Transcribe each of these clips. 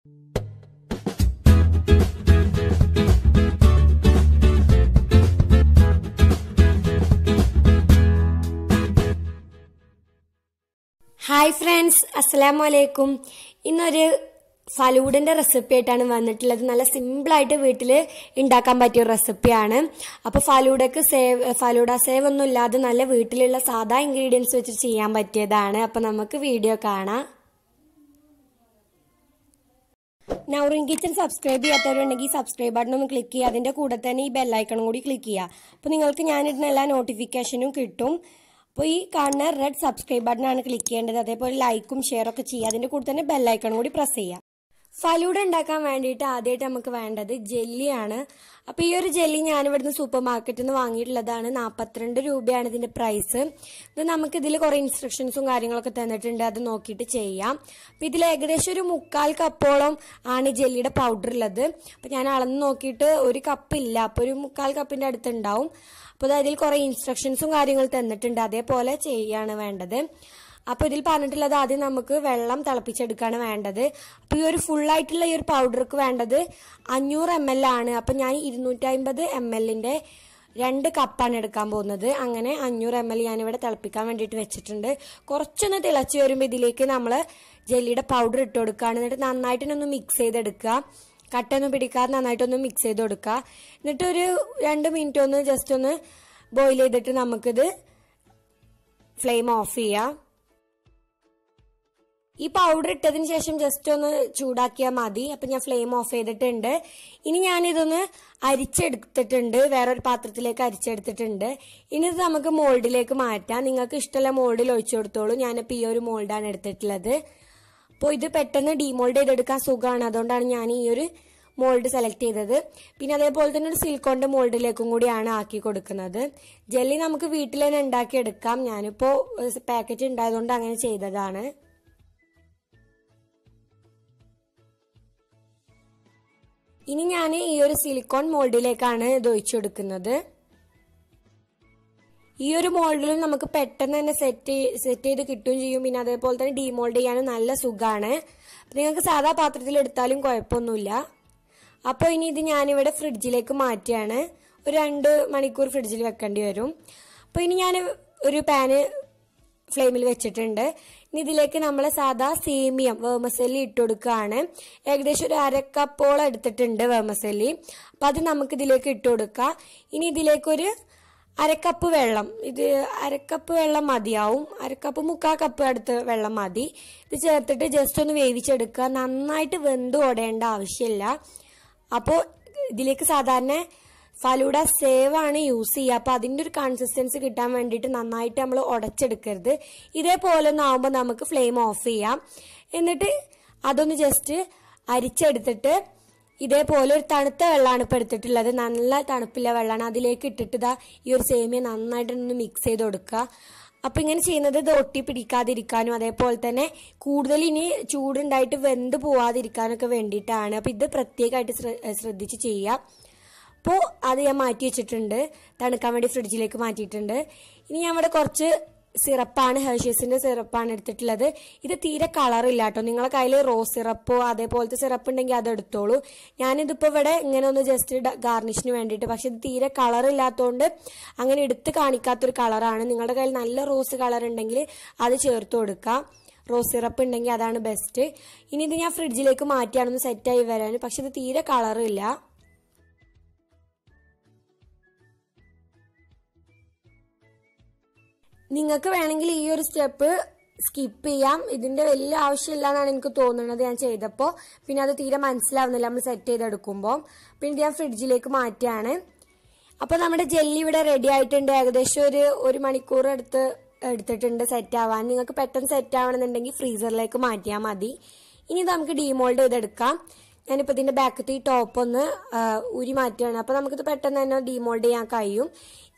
hi friends അസ്സലാമു അലൈക്കും ഇന്നൊരു ഫലൂഡിൻ്റെ റെസിപ്പി ആയിട്ടാണ് വന്നിട്ടുള്ളത് നല്ല സിമ്പിളായിട്ട് വീട്ടിൽ ഉണ്ടാക്കാൻ പറ്റിയ ഒരു റെസിപ്പിയാണ് അപ്പോൾ ഫലൂഡക്ക് സേവ് ഫലൂഡ സേവ് ഒന്നും ഇല്ലാതെ നല്ല വീട്ടിലുള്ള സാധാ ഇൻഗ്രീഡിയൻസ് വെച്ച് ചെയ്യാൻ പറ്റിയതാണ് അപ്പോൾ നമുക്ക് വീഡിയോ കാണാം നൗറിംഗ് കിച്ചൺ സബ്സ്ക്രൈബ് ചെയ്യാത്തവരുണ്ടെങ്കിൽ സബ്സ്ക്രൈബ് ബട്ടൺ ഒന്ന് ക്ലിക്ക് ചെയ്യുക അതിൻ്റെ കൂടെ തന്നെ ഈ ബെല്ലൈക്കണം കൂടി ക്ലിക്ക് ചെയ്യുക അപ്പോൾ നിങ്ങൾക്ക് ഞാനിടുന്ന എല്ലാ നോട്ടിഫിക്കേഷനും കിട്ടും അപ്പോൾ ഈ കാണുന്ന റെഡ് സബ്സ്ക്രൈബ് ബട്ടണാണ് ക്ലിക്ക് ചെയ്യേണ്ടത് അതേപോലെ ലൈക്കും ഷെയറൊക്കെ ചെയ്യുക അതിൻ്റെ കൂടെ തന്നെ ബെല്ലൈക്കണം കൂടി പ്രസ് ചെയ്യുക ഫലൂഡ ഉണ്ടാക്കാൻ വേണ്ടിയിട്ട് ആദ്യമായിട്ട് നമുക്ക് വേണ്ടത് ജെല്ലിയാണ് അപ്പോൾ ഈ ഒരു ജെല്ലി ഞാനിവിടുന്ന് സൂപ്പർ മാർക്കറ്റിൽ നിന്ന് വാങ്ങിയിട്ടുള്ളതാണ് നാൽപ്പത്തിരണ്ട് രൂപയാണ് ഇതിന്റെ പ്രൈസ് ഇത് നമുക്ക് ഇതിൽ കുറേ ഇൻസ്ട്രക്ഷൻസും കാര്യങ്ങളൊക്കെ തന്നിട്ടുണ്ട് അത് നോക്കിയിട്ട് ചെയ്യാം അപ്പം ഇതിൽ ഏകദേശം ഒരു മുക്കാൽ കപ്പോളം ആണ് ജെല്ലിയുടെ പൗഡർ ഉള്ളത് അപ്പം ഞാൻ അളന്ന് നോക്കിയിട്ട് ഒരു കപ്പ് ഇല്ല അപ്പോൾ ഒരു മുക്കാൽ കപ്പിന്റെ അടുത്ത് ഉണ്ടാവും അപ്പോൾ അതിൽ കുറേ ഇൻസ്ട്രക്ഷൻസും കാര്യങ്ങളും തന്നിട്ടുണ്ട് അതേപോലെ ചെയ്യാണ് വേണ്ടത് അപ്പോൾ ഇതിൽ പറഞ്ഞിട്ടുള്ളത് ആദ്യം നമുക്ക് വെള്ളം തിളപ്പിച്ചെടുക്കുകയാണ് വേണ്ടത് അപ്പോൾ ഈ ഒരു ഫുള്ളായിട്ടുള്ള ഈ ഒരു പൗഡർക്ക് വേണ്ടത് അഞ്ഞൂറ് എം എൽ ആണ് അപ്പോൾ ഞാൻ അമ്പത് എം എല്ലിൻ്റെ രണ്ട് കപ്പാണ് എടുക്കാൻ പോകുന്നത് അങ്ങനെ അഞ്ഞൂറ് എം എൽ ഞാനിവിടെ തിളപ്പിക്കാൻ വേണ്ടിയിട്ട് വെച്ചിട്ടുണ്ട് കുറച്ചൊന്ന് തിളച്ച് വരുമ്പോൾ ഇതിലേക്ക് നമ്മൾ ജെല്ലിയുടെ പൗഡർ ഇട്ട് കൊടുക്കുകയാണ് എന്നിട്ട് നന്നായിട്ടൊന്ന് മിക്സ് ചെയ്തെടുക്കുക കട്ടൊന്നും പിടിക്കാതെ നന്നായിട്ടൊന്നും മിക്സ് ചെയ്ത് കൊടുക്കുക എന്നിട്ട് ഒരു രണ്ട് മിനിറ്റ് ഒന്ന് ജസ്റ്റ് ഒന്ന് ബോയിൽ ചെയ്തിട്ട് നമുക്കിത് ഫ്ലെയിം ഓഫ് ചെയ്യാം ഈ പൗഡർ ഇട്ടതിന് ശേഷം ജസ്റ്റ് ഒന്ന് ചൂടാക്കിയാൽ മതി അപ്പം ഞാൻ ഫ്ലെയിം ഓഫ് ചെയ്തിട്ടുണ്ട് ഇനി ഞാനിതൊന്ന് അരിച്ചെടുത്തിട്ടുണ്ട് വേറൊരു പാത്രത്തിലേക്ക് അരിച്ചെടുത്തിട്ടുണ്ട് ഇനി ഇത് നമുക്ക് മോൾഡിലേക്ക് മാറ്റാം നിങ്ങൾക്ക് ഇഷ്ടമുള്ള മോൾഡിൽ ഒഴിച്ചു കൊടുത്തോളൂ ഞാൻ ഇപ്പോൾ ഈ ഒരു മോൾഡാണ് എടുത്തിട്ടുള്ളത് അപ്പോൾ ഇത് പെട്ടെന്ന് ഡിമോൾഡ് ചെയ്തെടുക്കാൻ സുഖമാണ് അതുകൊണ്ടാണ് ഞാൻ ഈ ഒരു മോൾഡ് സെലക്ട് ചെയ്തത് പിന്നെ അതേപോലെ തന്നെ ഒരു സിൽക്കോണിന്റെ മോൾഡിലേക്കും കൂടിയാണ് ആക്കി കൊടുക്കുന്നത് ജെല്ലി നമുക്ക് വീട്ടിൽ തന്നെ എടുക്കാം ഞാനിപ്പോൾ പാക്കറ്റ് ഉണ്ടായതുകൊണ്ട് അങ്ങനെ ചെയ്തതാണ് ഇനി ഞാൻ ഈ ഒരു സിലിക്കോൺ മോൾഡിലേക്കാണ് ഇത് ഒഴിച്ചു കൊടുക്കുന്നത് ഈ ഒരു മോൾഡിൽ നമുക്ക് പെട്ടെന്ന് തന്നെ സെറ്റ് സെറ്റ് ചെയ്ത് കിട്ടുകയും ചെയ്യും പിന്നെ അതേപോലെ തന്നെ ഡിമോൾഡ് ചെയ്യാനും നല്ല സുഖമാണ് നിങ്ങൾക്ക് സാധാ പാത്രത്തിൽ എടുത്താലും കുഴപ്പമൊന്നുമില്ല അപ്പോൾ ഇനി ഇത് ഞാനിവിടെ ഫ്രിഡ്ജിലേക്ക് മാറ്റിയാണ് ഒരു രണ്ട് മണിക്കൂർ ഫ്രിഡ്ജിൽ വെക്കേണ്ടി വരും അപ്പോൾ ഇനി ഞാൻ ഒരു പാന് ഫ്ലെയിമിൽ വെച്ചിട്ടുണ്ട് ഇനി ഇതിലേക്ക് നമ്മൾ സാധാ സേമിയം വേമസല്ലി ഇട്ട് കൊടുക്കുകയാണ് ഏകദേശം ഒരു അരക്കപ്പോളം എടുത്തിട്ടുണ്ട് വേമസല്ലി അപ്പം അത് നമുക്ക് ഇതിലേക്ക് ഇട്ട് കൊടുക്കാം ഇനി ഇതിലേക്കൊരു അരക്കപ്പ് വെള്ളം ഇത് അരക്കപ്പ് വെള്ളം മതിയാവും അരക്കപ്പ് മുക്കാൽ കപ്പ് അടുത്ത് വെള്ളം മതി ഇത് ചേർത്തിട്ട് ജസ്റ്റ് ഒന്ന് വേവിച്ചെടുക്കുക നന്നായിട്ട് വെന്ത് ഓടേണ്ട ആവശ്യമില്ല അപ്പോൾ ഇതിലേക്ക് സാധാരണ ഫലൂഡ സേവ് ആണ് യൂസ് ചെയ്യുക അപ്പൊ അതിന്റെ ഒരു കൺസിസ്റ്റൻസി കിട്ടാൻ വേണ്ടിയിട്ട് നന്നായിട്ട് നമ്മൾ ഉടച്ചെടുക്കരുത് ഇതേപോലെ ഒന്ന് നമുക്ക് ഫ്ലെയിം ഓഫ് ചെയ്യാം എന്നിട്ട് അതൊന്ന് ജസ്റ്റ് അരിച്ചെടുത്തിട്ട് ഇതേപോലെ ഒരു തണുത്ത വെള്ളമാണ് ഇപ്പോൾ എടുത്തിട്ടുള്ളത് നല്ല തണുപ്പില്ല വെള്ളമാണ് അതിലേക്ക് ഇട്ടിട്ട് ഇതാ ഈ ഒരു സേമിയ നന്നായിട്ടൊന്ന് മിക്സ് ചെയ്ത് കൊടുക്കുക അപ്പം ഇങ്ങനെ ചെയ്യുന്നത് ഇത് ഒട്ടി പിടിക്കാതിരിക്കാനും അതേപോലെ തന്നെ കൂടുതൽ ഇനി ചൂടുണ്ടായിട്ട് വെന്ത് പോവാതിരിക്കാനൊക്കെ വേണ്ടിയിട്ടാണ് അപ്പം ഇത് പ്രത്യേകമായിട്ട് ശ്രദ്ധിച്ച് ചെയ്യുക ഇപ്പോൾ അത് ഞാൻ മാറ്റി വെച്ചിട്ടുണ്ട് തണുക്കാൻ വേണ്ടി ഫ്രിഡ്ജിലേക്ക് മാറ്റിയിട്ടുണ്ട് ഇനി ഞാൻ ഇവിടെ കുറച്ച് സിറപ്പാണ് ഹെർഷീസിന്റെ സിറപ്പാണ് എടുത്തിട്ടുള്ളത് ഇത് തീരെ കളറില്ല കേട്ടോ നിങ്ങളെ കയ്യിൽ റോസ് സിറപ്പോ അതേപോലത്തെ സിറപ്പ് ഉണ്ടെങ്കിൽ അത് എടുത്തോളൂ ഞാനിതിപ്പോൾ ഇവിടെ ഇങ്ങനെ ഒന്ന് ജസ്റ്റ് ഗാർണിഷിന് വേണ്ടിയിട്ട് പക്ഷെ ഇത് തീരെ കളറില്ലാത്തതുകൊണ്ട് അങ്ങനെ എടുത്ത് കാണിക്കാത്തൊരു കളറാണ് നിങ്ങളുടെ കയ്യിൽ നല്ല റോസ് കളർ ഉണ്ടെങ്കിൽ അത് ചേർത്ത് കൊടുക്കാം റോസ് സിറപ്പ് ഉണ്ടെങ്കിൽ അതാണ് ബെസ്റ്റ് ഇനി ഇത് ഞാൻ ഫ്രിഡ്ജിലേക്ക് മാറ്റിയാണെന്ന് സെറ്റായി വരാൻ പക്ഷെ ഇത് തീരെ കളറില്ല നിങ്ങൾക്ക് വേണമെങ്കിൽ ഈ ഒരു സ്റ്റെപ്പ് സ്കിപ്പ് ചെയ്യാം ഇതിന്റെ വലിയ ആവശ്യമില്ല എന്നാണ് എനിക്ക് തോന്നുന്നത് ഞാൻ ചെയ്തപ്പോൾ പിന്നെ അത് തീരെ മനസ്സിലാവുന്നില്ല നമ്മൾ സെറ്റ് ചെയ്തെടുക്കുമ്പോൾ പിന്നെ ഞാൻ ഫ്രിഡ്ജിലേക്ക് മാറ്റുകയാണ് അപ്പോൾ നമ്മുടെ ജെല്ലി ഇവിടെ റെഡി ആയിട്ടുണ്ട് ഏകദേശം ഒരു ഒരു മണിക്കൂർ എടുത്ത് എടുത്തിട്ടുണ്ട് സെറ്റ് ആവാൻ നിങ്ങൾക്ക് പെട്ടെന്ന് സെറ്റ് ആവണമെന്നുണ്ടെങ്കിൽ ഫ്രീസറിലേക്ക് മാറ്റിയാൽ മതി ഇനി നമുക്ക് ഡീമോൾഡ് ചെയ്തെടുക്കാം ഞാനിപ്പോൾ ഇതിൻ്റെ ബാക്കത്ത് ഈ ടോപ്പ് ഒന്ന് ഉരി മാറ്റുകയാണ് അപ്പോൾ നമുക്കിത് പെട്ടെന്ന് തന്നെ ഡീമോൾഡ് ചെയ്യാൻ കഴിയും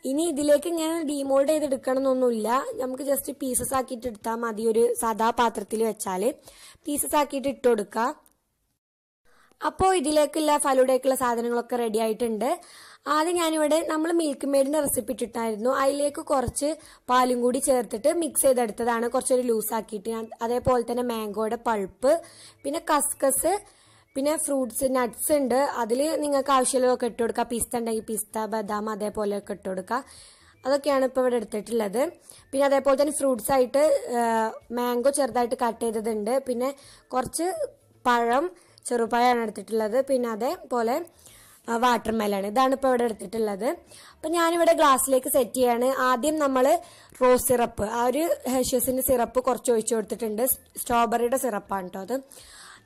ഇനി ഇതിലേക്ക് ഇങ്ങനെ ഡീമോൾഡ് ചെയ്തെടുക്കണം എന്നൊന്നുമില്ല നമുക്ക് ജസ്റ്റ് പീസസ് ആക്കിയിട്ട് എടുത്താൽ മതി ഒരു സാധാ പാത്രത്തിൽ വെച്ചാൽ പീസസ് ആക്കിയിട്ട് ഇട്ട് കൊടുക്കുക അപ്പോൾ ഇതിലേക്കുള്ള ഫലൂടേക്കുള്ള സാധനങ്ങളൊക്കെ റെഡി ആയിട്ടുണ്ട് ആദ്യം ഞാനിവിടെ നമ്മൾ മിൽക്ക് മെയ്ഡിന്റെ റെസിപ്പി ഇട്ടിട്ടായിരുന്നു അതിലേക്ക് കുറച്ച് പാലും കൂടി ചേർത്തിട്ട് മിക്സ് ചെയ്തെടുത്തതാണ് കുറച്ചൊരു ലൂസാക്കിയിട്ട് ഞാൻ അതേപോലെ തന്നെ മാംഗോയുടെ പൾപ്പ് പിന്നെ കസ്കസ് പിന്നെ ഫ്രൂട്ട്സ് നട്ട്സ് ഉണ്ട് അതിൽ നിങ്ങൾക്ക് ആവശ്യമുള്ളതൊക്കെ ഇട്ട് കൊടുക്കാം പിസ്ത ഉണ്ടെങ്കിൽ പിസ്ത ബദാം അതേപോലെയൊക്കെ ഇട്ട് കൊടുക്കുക അതൊക്കെയാണ് ഇപ്പോൾ ഇവിടെ എടുത്തിട്ടുള്ളത് പിന്നെ അതേപോലെ തന്നെ ഫ്രൂട്ട്സ് ആയിട്ട് മാംഗോ ചെറുതായിട്ട് കട്ട് ചെയ്തതുണ്ട് പിന്നെ കുറച്ച് പഴം ചെറുപഴമാണ് എടുത്തിട്ടുള്ളത് പിന്നെ അതേപോലെ വാട്ടർ മെലൺ ഇതാണ് ഇപ്പോൾ ഇവിടെ എടുത്തിട്ടുള്ളത് അപ്പം ഞാനിവിടെ ഗ്ലാസ്സിലേക്ക് സെറ്റ് ചെയ്യാണ് ആദ്യം നമ്മൾ റോസ് സിറപ്പ് ആ ഒരു ഹെഷ്യസിൻ്റെ സിറപ്പ് കുറച്ച് ഒഴിച്ചു കൊടുത്തിട്ടുണ്ട് സ്ട്രോബെറിയുടെ സിറപ്പാണ് കേട്ടോ അത്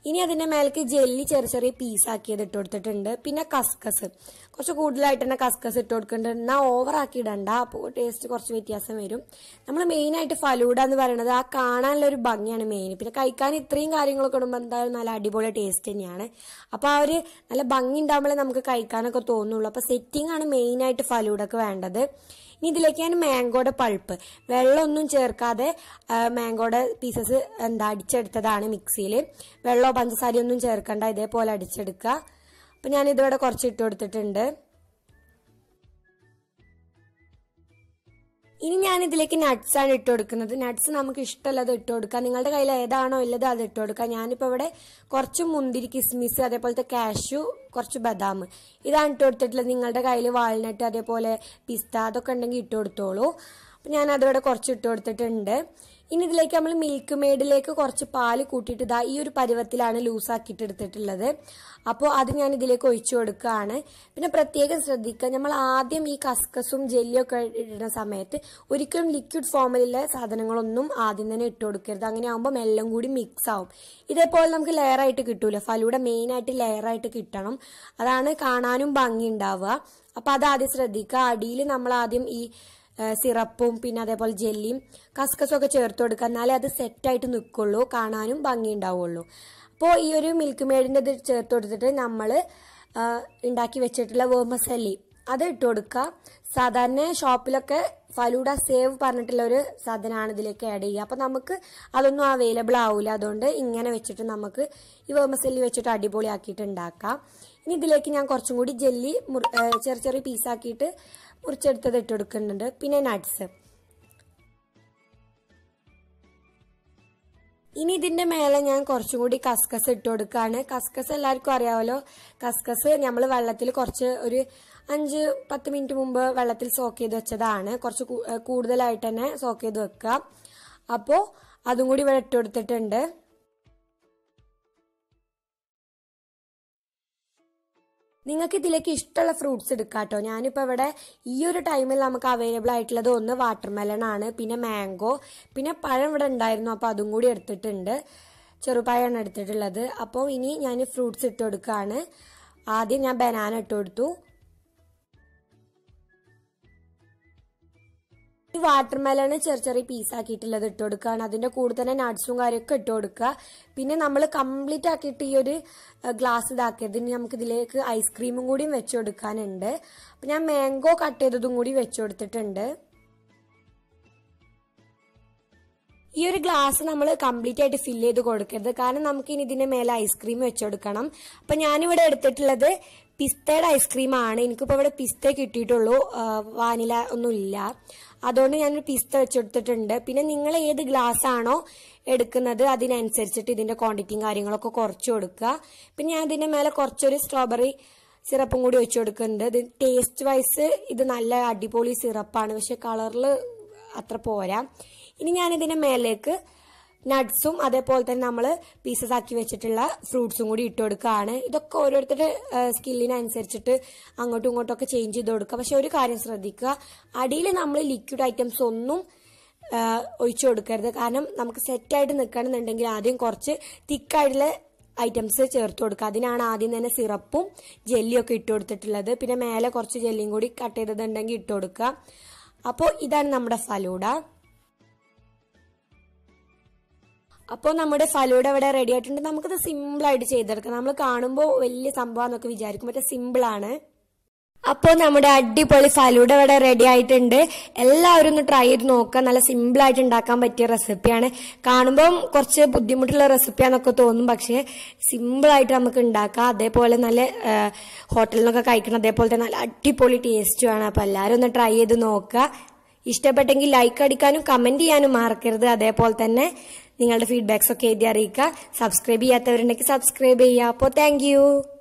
ഇനി അതിന്റെ മേലേക്ക് ജെല്ലി ചെറിയ ചെറിയ ആക്കിയത് ഇട്ട് കൊടുത്തിട്ടുണ്ട് പിന്നെ കസ്കസ് കുറച്ച് കൂടുതലായിട്ട് തന്നെ കസ്കസ് ഇട്ട് കൊടുക്കുന്നുണ്ട് എന്നാൽ ആക്കി ഇടണ്ട അപ്പോൾ ടേസ്റ്റ് കുറച്ച് വ്യത്യാസം വരും നമ്മൾ മെയിനായിട്ട് ഫലൂഡ എന്ന് പറയുന്നത് ആ കാണാനുള്ള ഒരു ഭംഗിയാണ് മെയിൻ പിന്നെ കഴിക്കാൻ ഇത്രയും കാര്യങ്ങളൊക്കെ ഇടുമ്പോൾ എന്തായാലും നല്ല അടിപൊളി ടേസ്റ്റ് തന്നെയാണ് അപ്പോൾ ആ ഒരു നല്ല ഭംഗി ഉണ്ടാകുമ്പോഴേ നമുക്ക് കഴിക്കാനൊക്കെ തോന്നുള്ളൂ അപ്പോൾ സെറ്റിംഗ് ആണ് മെയിനായിട്ട് ഫലൂഡൊക്കെ വേണ്ടത് ഇനി ഇതിലേക്ക് ഞാൻ മാംഗോയുടെ പൾപ്പ് വെള്ളമൊന്നും ചേർക്കാതെ മാങ്കോയുടെ പീസസ് എന്താ അടിച്ചെടുത്തതാണ് മിക്സിയിൽ വെള്ളമോ പഞ്ചസാരയൊന്നും ചേർക്കണ്ട ഇതേപോലെ അടിച്ചെടുക്കുക അപ്പം ഞാൻ ഇതിവിടെ കുറച്ച് ഇട്ട് കൊടുത്തിട്ടുണ്ട് ഇനി ഞാൻ ഇതിലേക്ക് നട്ട്സ് ആണ് ഇട്ട് കൊടുക്കുന്നത് നട്ട്സ് നമുക്ക് ഇഷ്ടമുള്ളത് ഇട്ട് കൊടുക്കാം നിങ്ങളുടെ കയ്യിൽ ഏതാണോ ഉള്ളത് അത് ഇട്ട് കൊടുക്കാം ഞാനിപ്പോൾ ഇവിടെ കുറച്ച് മുന്തിരി കിസ്മിസ് അതേപോലത്തെ കാഷ്യു കുറച്ച് ബദാം ഇതാണ് ഇട്ട് കൊടുത്തിട്ടുള്ളത് നിങ്ങളുടെ കയ്യിൽ വാൾനട്ട് അതേപോലെ പിസ്ത അതൊക്കെ ഉണ്ടെങ്കിൽ ഇട്ട് കൊടുത്തോളൂ അപ്പം ഞാൻ അതിവിടെ കുറച്ച് ഇട്ട് കൊടുത്തിട്ടുണ്ട് ഇനി ഇതിലേക്ക് നമ്മൾ മിൽക്ക് മെയ്ഡിലേക്ക് കുറച്ച് പാല് കൂട്ടിയിട്ട് ഇതാ ഈ ഒരു പരുവത്തിലാണ് ലൂസാക്കിയിട്ട് എടുത്തിട്ടുള്ളത് അപ്പോൾ അത് ഞാൻ ഇതിലേക്ക് ഒഴിച്ചു കൊടുക്കുകയാണ് പിന്നെ പ്രത്യേകം ശ്രദ്ധിക്കുക നമ്മൾ ആദ്യം ഈ കസ്കസും ജെല്ലിയൊക്കെ ഇടുന്ന സമയത്ത് ഒരിക്കലും ലിക്വിഡ് ഫോമിലുള്ള സാധനങ്ങളൊന്നും ആദ്യം തന്നെ ഇട്ട് കൊടുക്കരുത് അങ്ങനെ ആകുമ്പോൾ എല്ലാം കൂടി മിക്സ് ആവും ഇതേപോലെ നമുക്ക് ലെയറായിട്ട് കിട്ടൂല ഫലൂടെ മെയിനായിട്ട് ലെയറായിട്ട് കിട്ടണം അതാണ് കാണാനും ഭംഗി ഉണ്ടാവുക അപ്പോൾ അത് ആദ്യം ശ്രദ്ധിക്കുക അടിയിൽ നമ്മൾ ആദ്യം ഈ സിറപ്പും പിന്നെ അതേപോലെ ജെല്ലിയും കസ്കസും ഒക്കെ ചേർത്ത് കൊടുക്കുക എന്നാലേ അത് സെറ്റായിട്ട് നിൽക്കുള്ളൂ കാണാനും ഭംഗി ഉണ്ടാവുള്ളൂ അപ്പോൾ ഈ ഒരു മിൽക്ക് മെയ്ഡിൻ്റെ ഇത് ചേർത്ത് കൊടുത്തിട്ട് നമ്മൾ ഉണ്ടാക്കി വെച്ചിട്ടുള്ള വേമസല്ലി അത് ഇട്ട് കൊടുക്കുക സാധാരണ ഷോപ്പിലൊക്കെ ഫലൂഡ സേവ് പറഞ്ഞിട്ടുള്ള ഒരു സാധനമാണ് ഇതിലേക്ക് ആഡ് ചെയ്യുക അപ്പം നമുക്ക് അതൊന്നും അവൈലബിൾ ആവില്ല അതുകൊണ്ട് ഇങ്ങനെ വെച്ചിട്ട് നമുക്ക് ഈ വേമസെല്ലി വെച്ചിട്ട് അടിപൊളിയാക്കിയിട്ട് ഉണ്ടാക്കാം ഇനി ഇതിലേക്ക് ഞാൻ കുറച്ചും കൂടി ജെല്ലി ചെറിയ ചെറിയ പീസാക്കിയിട്ട് മുറിച്ചെടുത്തത് ഇട്ട് കൊടുക്കുന്നുണ്ട് പിന്നെ നട്ട്സ് ഇനി ഇതിന്റെ മേലെ ഞാൻ കുറച്ചും കൂടി കസ്കസ് ഇട്ട് കൊടുക്കുകയാണ് കസ്കസ് എല്ലാവർക്കും അറിയാമല്ലോ കസ്കസ് നമ്മൾ വെള്ളത്തിൽ കുറച്ച് ഒരു അഞ്ച് പത്ത് മിനിറ്റ് മുമ്പ് വെള്ളത്തിൽ സോക്ക് ചെയ്ത് വെച്ചതാണ് കുറച്ച് കൂടുതലായിട്ട് തന്നെ സോക്ക് ചെയ്ത് വെക്കുക അപ്പോൾ അതും കൂടി ഇവിടെ ഇട്ട് കൊടുത്തിട്ടുണ്ട് നിങ്ങൾക്ക് ഇതിലേക്ക് ഇഷ്ടമുള്ള ഫ്രൂട്ട്സ് എടുക്കാം കേട്ടോ ഞാനിപ്പോൾ ഇവിടെ ഈ ഒരു ടൈമിൽ നമുക്ക് അവൈലബിൾ ആയിട്ടുള്ളത് ഒന്ന് വാട്ടർമെലൺ ആണ് പിന്നെ മാംഗോ പിന്നെ പഴം ഇവിടെ ഉണ്ടായിരുന്നു അപ്പോൾ അതും കൂടി എടുത്തിട്ടുണ്ട് ചെറുപ്പായാണ് എടുത്തിട്ടുള്ളത് അപ്പോൾ ഇനി ഞാൻ ഫ്രൂട്ട്സ് ഇട്ട് കൊടുക്കുകയാണ് ആദ്യം ഞാൻ ബനാന ഇട്ട് കൊടുത്തു ഈ വാട്ടർ മെലൺ ചെറിയ ചെറിയ പീസാക്കിയിട്ടുള്ളത് ഇട്ട് കൊടുക്കുകയാണ് അതിന്റെ കൂടെ തന്നെ നട്ട്സും കാര്യമൊക്കെ ഇട്ട് കൊടുക്കുക പിന്നെ നമ്മൾ കംപ്ലീറ്റ് ആക്കിയിട്ട് ഈ ഒരു ഗ്ലാസ് ഇതാക്കിയത് നമുക്ക് ഇതിലേക്ക് ഐസ്ക്രീമും കൂടിയും വെച്ചു കൊടുക്കാനുണ്ട് അപ്പം ഞാൻ മാംഗോ കട്ട് ചെയ്തതും കൂടി വെച്ചു കൊടുത്തിട്ടുണ്ട് ഈ ഒരു ഗ്ലാസ് നമ്മൾ കംപ്ലീറ്റ് ആയിട്ട് ഫില്ല് ചെയ്ത് കൊടുക്കരുത് കാരണം നമുക്ക് ഇനി ഇതിന്റെ മേലെ ഐസ്ക്രീം വെച്ചുകൊടുക്കണം അപ്പൊ ഞാനിവിടെ എടുത്തിട്ടുള്ളത് പിസ്തയുടെ ഐസ്ക്രീമാണ് എനിക്കിപ്പോ ഇവിടെ പിസ്ത കിട്ടിയിട്ടുള്ളൂ വാനില ഒന്നുമില്ല അതുകൊണ്ട് ഞാനൊരു പിസ്ത വെച്ചെടുത്തിട്ടുണ്ട് പിന്നെ നിങ്ങൾ ഏത് ഗ്ലാസ് ആണോ എടുക്കുന്നത് അതിനനുസരിച്ചിട്ട് ഇതിന്റെ ക്വാണ്ടിറ്റിയും കാര്യങ്ങളൊക്കെ കുറച്ച് കൊടുക്കുക പിന്നെ ഞാൻ ഇതിന്റെ മേലെ കുറച്ചൊരു സ്ട്രോബെറി സിറപ്പും കൂടി വെച്ച് കൊടുക്കുന്നുണ്ട് ഇത് ടേസ്റ്റ് വൈസ് ഇത് നല്ല അടിപൊളി സിറപ്പാണ് പക്ഷെ കളറിൽ അത്ര പോരാ ഇനി ഞാൻ ഇതിന്റെ മേലേക്ക് നട്ട്സും അതേപോലെ തന്നെ നമ്മൾ പീസസ് ആക്കി വെച്ചിട്ടുള്ള ഫ്രൂട്ട്സും കൂടി ഇട്ട് കൊടുക്കുകയാണ് ഇതൊക്കെ ഓരോരുത്തരുടെ സ്കില്ലിനനുസരിച്ചിട്ട് അങ്ങോട്ടും ഇങ്ങോട്ടും ഒക്കെ ചേഞ്ച് ചെയ്ത് കൊടുക്കുക പക്ഷെ ഒരു കാര്യം ശ്രദ്ധിക്കുക അടിയിൽ നമ്മൾ ലിക്വിഡ് ഐറ്റംസ് ഒന്നും ഒഴിച്ചു കൊടുക്കരുത് കാരണം നമുക്ക് സെറ്റായിട്ട് നിൽക്കണമെന്നുണ്ടെങ്കിൽ ആദ്യം കുറച്ച് തിക്കായിട്ടുള്ള ഐറ്റംസ് ചേർത്ത് കൊടുക്കുക അതിനാണ് ആദ്യം തന്നെ സിറപ്പും ജെല്ലിയൊക്കെ ഇട്ട് കൊടുത്തിട്ടുള്ളത് പിന്നെ മേലെ കുറച്ച് ജെല്ലിയും കൂടി കട്ട് ചെയ്തതുണ്ടെങ്കിൽ ഇട്ട് കൊടുക്കുക അപ്പോൾ ഇതാണ് നമ്മുടെ ഫലൂഡ അപ്പോൾ നമ്മുടെ ഫലൂടെ ഇവിടെ റെഡി ആയിട്ടുണ്ട് നമുക്കത് സിമ്പിളായിട്ട് ചെയ്തെടുക്കാം നമ്മൾ കാണുമ്പോൾ വലിയ സംഭവമാണെന്നൊക്കെ വിചാരിക്കും പക്ഷെ സിമ്പിളാണ് അപ്പോൾ നമ്മുടെ അടിപൊളി ഫലൂടെ ഇവിടെ റെഡി ആയിട്ടുണ്ട് എല്ലാവരും ഒന്ന് ട്രൈ ചെയ്ത് നോക്കുക നല്ല സിമ്പിളായിട്ട് ഉണ്ടാക്കാൻ പറ്റിയ റെസിപ്പിയാണ് കാണുമ്പം കുറച്ച് ബുദ്ധിമുട്ടുള്ള റെസിപ്പിയാണെന്നൊക്കെ തോന്നും പക്ഷേ സിമ്പിളായിട്ട് നമുക്ക് ഉണ്ടാക്കാം അതേപോലെ നല്ല ഹോട്ടലിൽ നിന്നൊക്കെ കഴിക്കണം അതേപോലെ തന്നെ നല്ല അടിപൊളി ടേസ്റ്റുമാണ് അപ്പോൾ എല്ലാവരും ഒന്ന് ട്രൈ ചെയ്ത് നോക്കുക ഇഷ്ടപ്പെട്ടെങ്കിൽ ലൈക്ക് അടിക്കാനും കമൻറ്റ് ചെയ്യാനും മറക്കരുത് അതേപോലെ തന്നെ നിങ്ങളുടെ ഫീഡ്ബാക്സ് ഒക്കെ എഴുതി അറിയിക്കുക സബ്സ്ക്രൈബ് ചെയ്യാത്തവരുണ്ടെങ്കിൽ സബ്സ്ക്രൈബ് ചെയ്യുക അപ്പോൾ താങ്ക്